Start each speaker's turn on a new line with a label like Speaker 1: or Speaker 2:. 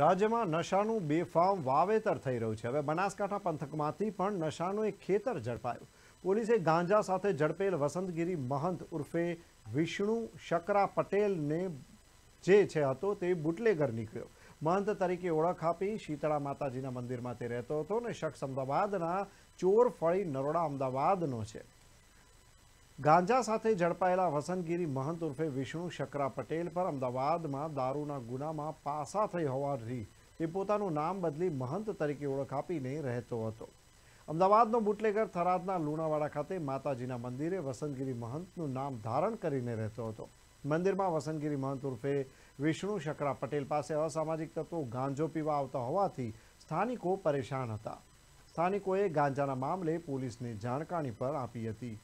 Speaker 1: રાજ્યમાં નશાનું બેફામ વાવેતર થઈ રહ્યું છે હવે બનાસકાંઠા પંથકમાંથી પણ નશાનું એક ખેતર ઝડપાયું પોલીસે ગાંજા સાથે ઝડપેલ વસંતગીરી મહંત ઉર્ફે વિષ્ણુ શકરા પટેલને જે છે હતો તે બુટલેગર નીકળ્યો મહંત તરીકે ઓળખ આપી શીતળા માતાજીના મંદિરમાં તે રહેતો હતો અને શખ્સ અમદાવાદના ચોર ફળી નરોડા અમદાવાદનો છે ગાંજા સાથે ઝડપાયેલા વસંતગીરી મહંત ઉર્ફે વિષ્ણુ શકરા પટેલ પર અમદાવાદમાં દારૂના ગુનામાં પાસા થઈ હોવાથી તે પોતાનું નામ બદલી મહંત તરીકે ઓળખ આપીને રહેતો હતો અમદાવાદનો બુટલેગર થરાદના લુણાવાડા ખાતે માતાજીના મંદિરે વસંતગીરી મહંતનું નામ ધારણ કરીને રહેતો હતો મંદિરમાં વસંતગીરી મહંત ઉર્ફે વિષ્ણુ શકરા પટેલ પાસે અસામાજિક તત્વો ગાંજો પીવા આવતા હોવાથી સ્થાનિકો પરેશાન હતા સ્થાનિકોએ ગાંજાના મામલે પોલીસને જાણકારી પણ આપી હતી